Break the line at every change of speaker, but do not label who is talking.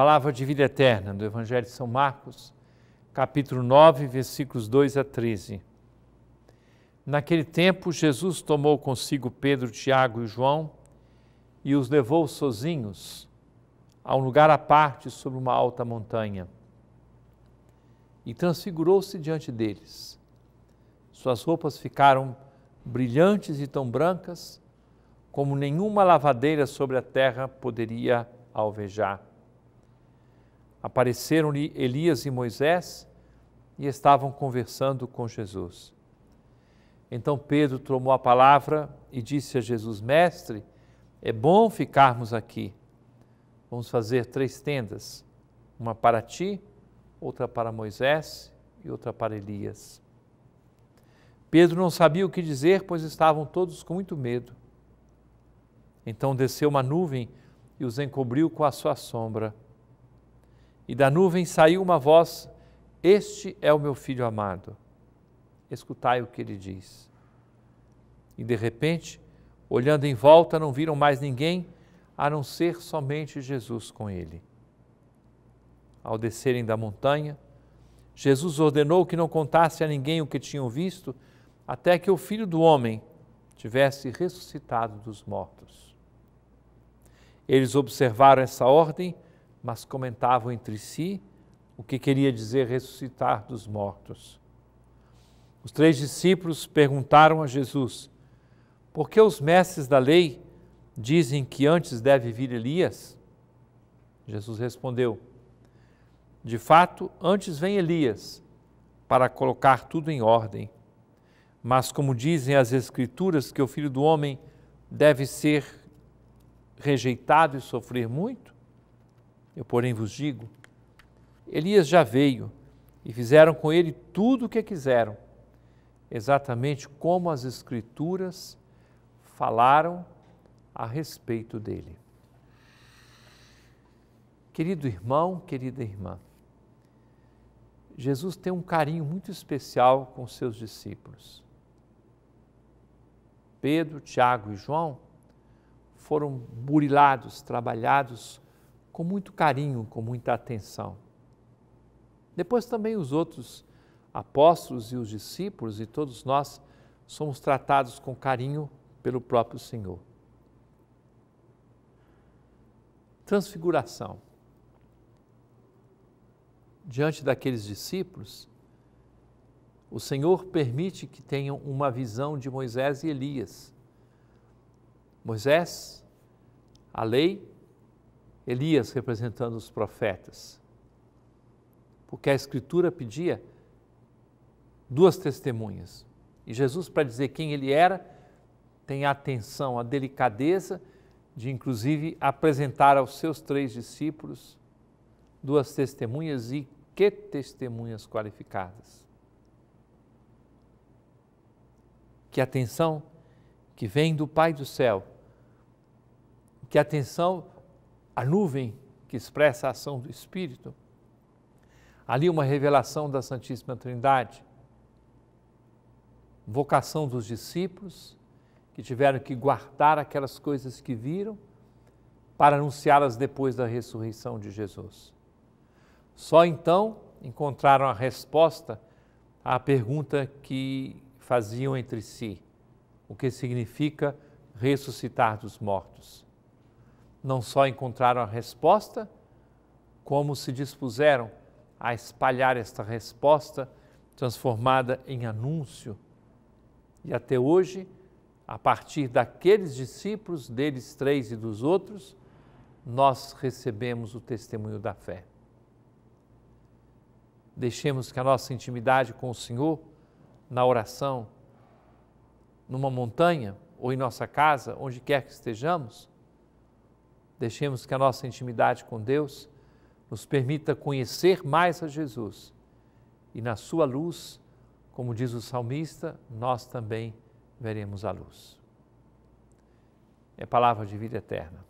Palavra de vida eterna do Evangelho de São Marcos, capítulo 9, versículos 2 a 13. Naquele tempo, Jesus tomou consigo Pedro, Tiago e João e os levou sozinhos a um lugar à parte sobre uma alta montanha. E transfigurou-se diante deles. Suas roupas ficaram brilhantes e tão brancas como nenhuma lavadeira sobre a terra poderia alvejar. Apareceram-lhe Elias e Moisés e estavam conversando com Jesus. Então Pedro tomou a palavra e disse a Jesus: Mestre, é bom ficarmos aqui. Vamos fazer três tendas: uma para ti, outra para Moisés e outra para Elias. Pedro não sabia o que dizer, pois estavam todos com muito medo. Então desceu uma nuvem e os encobriu com a sua sombra. E da nuvem saiu uma voz: Este é o meu filho amado. Escutai o que ele diz. E de repente, olhando em volta, não viram mais ninguém a não ser somente Jesus com ele. Ao descerem da montanha, Jesus ordenou que não contasse a ninguém o que tinham visto, até que o filho do homem tivesse ressuscitado dos mortos. Eles observaram essa ordem mas comentavam entre si o que queria dizer ressuscitar dos mortos. Os três discípulos perguntaram a Jesus: Por que os mestres da lei dizem que antes deve vir Elias? Jesus respondeu: De fato, antes vem Elias para colocar tudo em ordem. Mas, como dizem as Escrituras, que o filho do homem deve ser rejeitado e sofrer muito? Eu, porém, vos digo: Elias já veio e fizeram com ele tudo o que quiseram, exatamente como as Escrituras falaram a respeito dele. Querido irmão, querida irmã, Jesus tem um carinho muito especial com seus discípulos. Pedro, Tiago e João foram burilados, trabalhados com muito carinho, com muita atenção. Depois também os outros apóstolos e os discípulos e todos nós somos tratados com carinho pelo próprio Senhor. Transfiguração. Diante daqueles discípulos, o Senhor permite que tenham uma visão de Moisés e Elias. Moisés, a lei, Elias representando os profetas. Porque a Escritura pedia duas testemunhas. E Jesus, para dizer quem ele era, tem a atenção, a delicadeza de, inclusive, apresentar aos seus três discípulos duas testemunhas e que testemunhas qualificadas. Que atenção que vem do Pai do céu, que atenção a nuvem que expressa a ação do Espírito, ali uma revelação da Santíssima Trindade, vocação dos discípulos, que tiveram que guardar aquelas coisas que viram para anunciá-las depois da ressurreição de Jesus. Só então encontraram a resposta à pergunta que faziam entre si: o que significa ressuscitar dos mortos? não só encontraram a resposta, como se dispuseram a espalhar esta resposta transformada em anúncio. E até hoje, a partir daqueles discípulos, deles três e dos outros, nós recebemos o testemunho da fé. Deixemos que a nossa intimidade com o Senhor, na oração, numa montanha ou em nossa casa, onde quer que estejamos, Deixemos que a nossa intimidade com Deus nos permita conhecer mais a Jesus e, na Sua luz, como diz o salmista, nós também veremos a luz. É palavra de vida eterna.